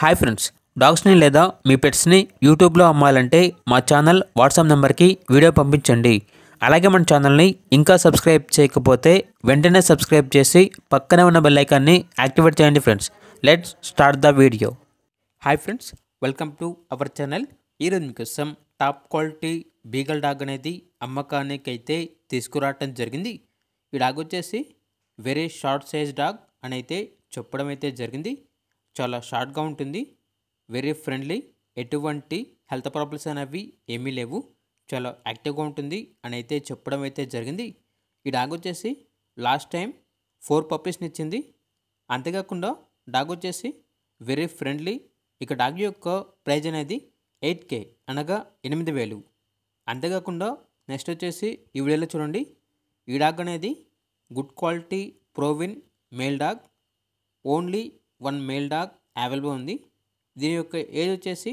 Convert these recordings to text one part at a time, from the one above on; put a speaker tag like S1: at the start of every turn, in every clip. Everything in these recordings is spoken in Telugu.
S1: హాయ్ ఫ్రెండ్స్ డాగ్స్ని లేదా మీ పెట్స్ని యూట్యూబ్లో అమ్మాలంటే మా ఛానల్ వాట్సాప్ నెంబర్కి వీడియో పంపించండి అలాగే మన ఛానల్ని ఇంకా సబ్స్క్రైబ్ చేయకపోతే వెంటనే సబ్స్క్రైబ్ చేసి పక్కనే ఉన్న బెల్లైకాన్ని యాక్టివేట్ చేయండి friends let's start the video hi friends welcome to our channel ఈరోజు మీకోసం టాప్ క్వాలిటీ బీగల్ డాగ్ అనేది అమ్మకానికి అయితే తీసుకురావటం జరిగింది ఈ డాగ్ వచ్చేసి వెరీ షార్ట్ సైజ్ డాగ్ అని అయితే చెప్పడం అయితే జరిగింది చాలా షార్ట్గా ఉంటుంది వెరీ ఫ్రెండ్లీ ఎటువంటి హెల్త్ ప్రాబ్లమ్స్ అనేవి ఏమీ లేవు చాలా యాక్టివ్గా ఉంటుంది అని అయితే చెప్పడం అయితే జరిగింది ఈ డాగ్ వచ్చేసి లాస్ట్ టైం ఫోర్ పప్పీస్ని ఇచ్చింది అంతేకాకుండా డాగ్ వచ్చేసి వెరీ ఫ్రెండ్లీ ఇక డాగ్ యొక్క ప్రైజ్ అనేది ఎయిట్ కే అనగా ఎనిమిది వేలు అంతేకాకుండా నెక్స్ట్ వచ్చేసి ఈ వీడియోలో చూడండి ఈ డాగ్ అనేది గుడ్ క్వాలిటీ ప్రోవిన్ male dog only one male dog available ఉంది దీని యొక్క ఏజ్ వచ్చేసి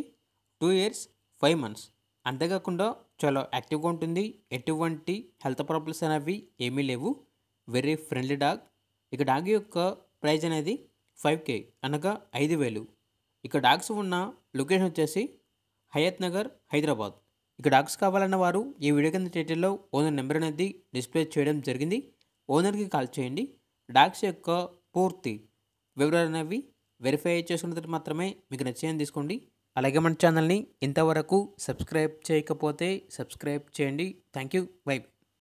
S1: టూ ఇయర్స్ ఫైవ్ మంత్స్ అంతేకాకుండా చాలా యాక్టివ్గా ఉంటుంది ఎటువంటి హెల్త్ ప్రాబ్లమ్స్ అనేవి ఏమీ లేవు వెరీ ఫ్రెండ్లీ డాగ్ ఇక డాగ్ యొక్క ప్రైజ్ అనేది ఫైవ్ కే అనగా ఐదు వేలు ఇక డాగ్స్ ఉన్న లొకేషన్ వచ్చేసి హయత్ నగర్ హైదరాబాద్ ఇక డాగ్స్ కావాలన్న వారు ఈ వీడియో కింద టైటిల్లో ఓనర్ నెంబర్ అనేది డిస్ప్లే చేయడం జరిగింది ఓనర్కి కాల్ చేయండి డాగ్స్ యొక్క పూర్తి వివరాలు అనేవి వెరిఫై చేసుకున్నట్టు మాత్రమే మీకు నచ్చేయని తీసుకోండి అలాగే మన ఛానల్ని ఇంతవరకు సబ్స్క్రైబ్ చేయకపోతే సబ్స్క్రైబ్ చేయండి థ్యాంక్ యూ బై